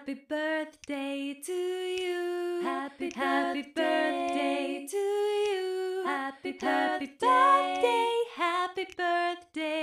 Happy birthday to you. Happy, happy birthday to you. Happy, happy birthday. Happy birthday.